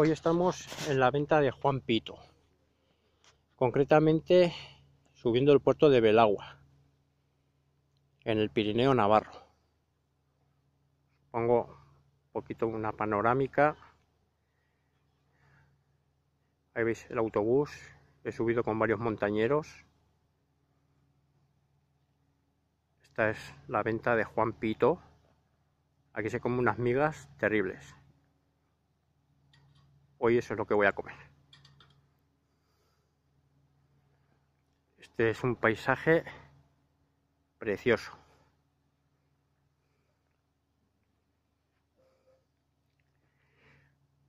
hoy estamos en la venta de Juan Pito, concretamente subiendo el puerto de Belagua, en el Pirineo Navarro. Pongo un poquito una panorámica. Ahí veis el autobús, he subido con varios montañeros. Esta es la venta de Juan Pito. Aquí se comen unas migas terribles hoy eso es lo que voy a comer. Este es un paisaje precioso.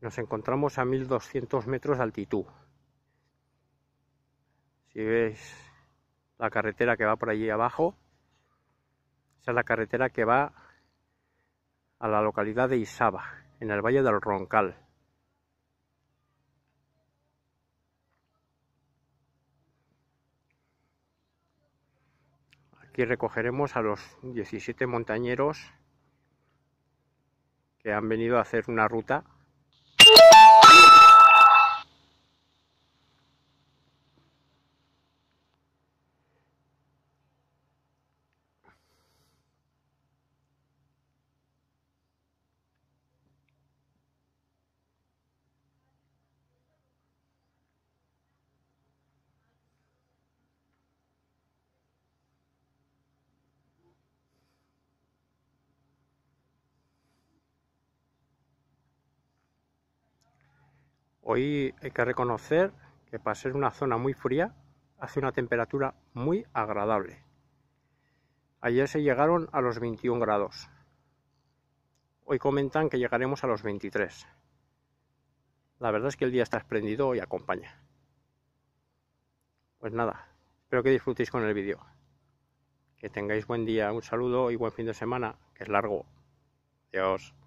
Nos encontramos a 1200 metros de altitud. Si ves la carretera que va por allí abajo, esa es la carretera que va a la localidad de Isaba, en el Valle del Roncal. Aquí recogeremos a los 17 montañeros que han venido a hacer una ruta Hoy hay que reconocer que para ser una zona muy fría hace una temperatura muy agradable. Ayer se llegaron a los 21 grados. Hoy comentan que llegaremos a los 23. La verdad es que el día está esplendido y acompaña. Pues nada, espero que disfrutéis con el vídeo. Que tengáis buen día, un saludo y buen fin de semana, que es largo. Adiós.